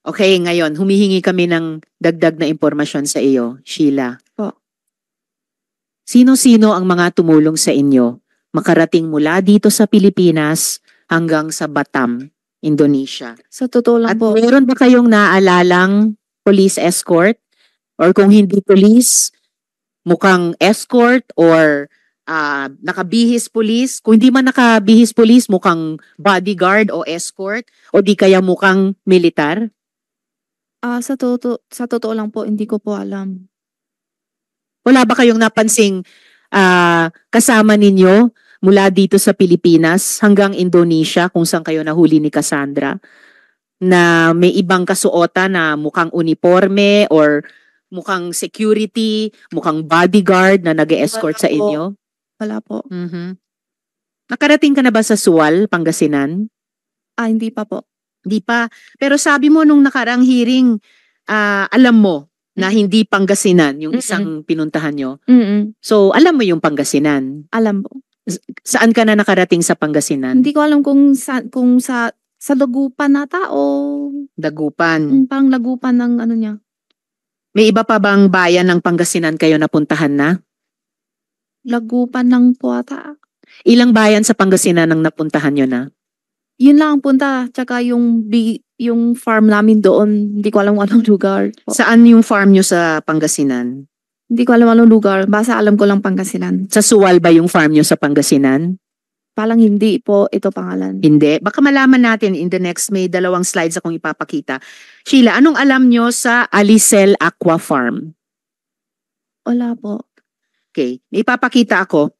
Okay, ngayon, humihingi kami ng dagdag na impormasyon sa iyo, Sheila. Po. Sino-sino ang mga tumulong sa inyo makarating mula dito sa Pilipinas hanggang sa Batam, Indonesia? Sa totoo lang At po. meron ba kayong naalalang police escort? Or kung hindi police, mukhang escort or uh, nakabihis police. Kung hindi man nakabihis police, mukhang bodyguard o escort o di kaya mukhang militar? Ah, sa toto sa totoo lang po, hindi ko po alam. Wala ba kayong napansing ah, kasama ninyo mula dito sa Pilipinas hanggang Indonesia kung saan kayo nahuli ni Cassandra na may ibang kasuotan na mukhang uniforme or mukhang security, mukhang bodyguard na nag-escort sa inyo? Wala po. Mhm. Nakarating ka na ba sa Suwal, Pangasinan? Ah, hindi pa po. Hindi pa. Pero sabi mo nung nakaraang hearing, uh, alam mo na mm. hindi Pangasinan yung isang Mm-mm. pinuntahan nyo. Mm-mm. So, alam mo yung Pangasinan? Alam mo. Saan ka na nakarating sa Pangasinan? Hindi ko alam kung sa, kung sa sa Dagupan nata o Dagupan. Pang Lagupan ng ano niya. May iba pa bang bayan ng Pangasinan kayo napuntahan na? Lagupan ng Puata. Ilang bayan sa Pangasinan ang napuntahan nyo na? Yun lang ang punta. Tsaka yung, bi- yung farm namin doon, hindi ko alam anong lugar. Saan yung farm nyo sa Pangasinan? Hindi ko alam anong lugar. Basta alam ko lang Pangasinan. Sa Suwal ba yung farm nyo sa Pangasinan? Palang hindi po ito pangalan. Hindi. Baka malaman natin in the next, may dalawang slides akong ipapakita. Sheila, anong alam nyo sa Alicel Aqua Farm? Wala po. Okay. May ipapakita ako.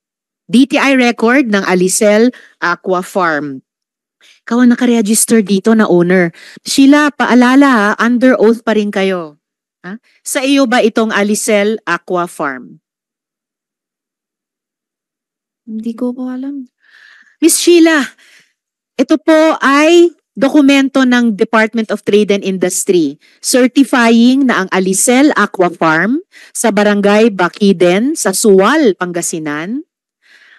DTI record ng Alicel Aqua Farm. Ikaw ang nakaregister dito na owner. Sheila, paalala under oath pa rin kayo. Ha? Sa iyo ba itong Alicel Aqua Farm? Hindi ko po alam. Miss Sheila, ito po ay dokumento ng Department of Trade and Industry certifying na ang Alicel Aqua Farm sa Barangay Bakiden sa Suwal, Pangasinan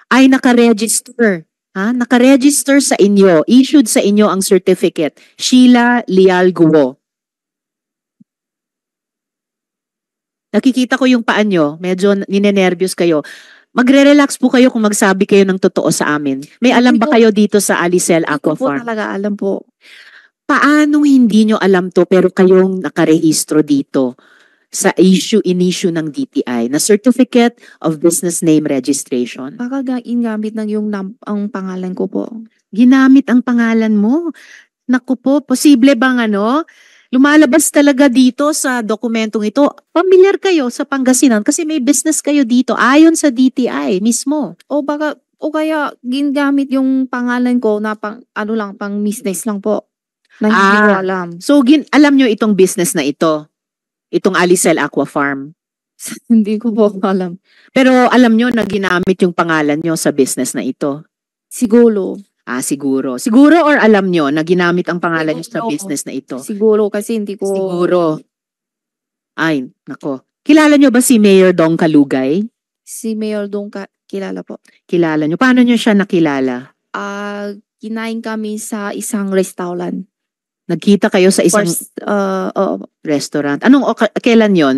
ay nakaregister Ha? Nakaregister sa inyo, issued sa inyo ang certificate. Sheila Lialguo. Nakikita ko yung paan nyo, medyo ninenervyos kayo. Magre-relax po kayo kung magsabi kayo ng totoo sa amin. May alam ba kayo dito sa Alicel Aquafarm? Hindi po talaga alam po. Paanong hindi nyo alam to pero kayong nakarehistro dito? sa issue in-issue ng DTI na Certificate of Business Name Registration. Baka ga- ng yung ang pangalan ko po. Ginamit ang pangalan mo. Naku po, posible bang ano? Lumalabas talaga dito sa dokumentong ito. Pamilyar kayo sa Pangasinan kasi may business kayo dito ayon sa DTI mismo. O baka o kaya ginagamit yung pangalan ko na pang ano lang pang business lang po. Na hindi ah, ko alam. So gin alam nyo itong business na ito itong Alicel Aqua Farm. Hindi ko po alam. Pero alam nyo na ginamit yung pangalan nyo sa business na ito? Siguro. Ah, siguro. Siguro or alam nyo na ginamit ang pangalan nyo sa business na ito? Siguro kasi hindi ko... Siguro. Ay, nako. Kilala nyo ba si Mayor Dong Kalugay? Si Mayor Dong Ka kilala po. Kilala nyo. Paano nyo siya nakilala? Ah, uh, kinain kami sa isang restaurant. Nagkita kayo sa isang course, uh, oh, restaurant. Anong kailan 'yon?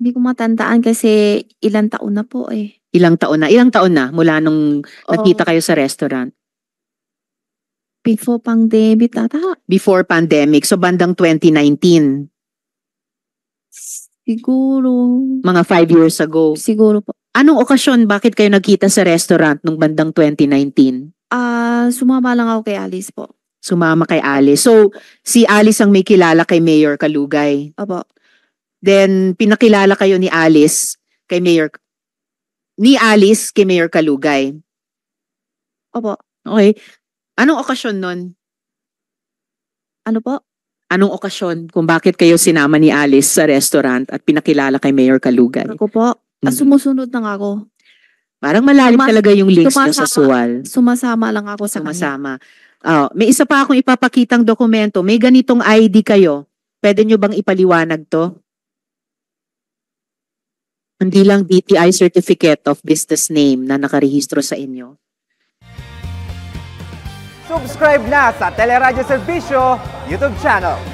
Hindi ko matandaan kasi ilang taon na po eh. Ilang taon na? Ilang taon na mula nung oh. nagkita oh, kayo sa restaurant? Before pandemic tata. Before pandemic. So bandang 2019. Siguro. Mga five years ago. Siguro po. Anong okasyon bakit kayo nagkita sa restaurant nung bandang 2019? Ah, uh, sumama lang ako kay Alice po. Sumama kay Alice. So, si Alice ang may kilala kay Mayor Kalugay. Opo. Then, pinakilala kayo ni Alice kay Mayor ni Alice kay Mayor Kalugay. Opo. Okay. Anong okasyon nun? Ano po? Anong okasyon kung bakit kayo sinama ni Alice sa restaurant at pinakilala kay Mayor Kalugay? Ako po. Ah, mm. Ah, sumusunod na ako. Parang malalim Sumas- talaga yung links niyo sa suwal. Sumasama lang ako sa sumasama. kanya. Sumasama. Oh, may isa pa akong ipapakitang dokumento. May ganitong ID kayo. Pwede nyo bang ipaliwanag to? Hindi lang DTI Certificate of Business Name na nakarehistro sa inyo. Subscribe na sa Teleradio Servicio YouTube channel.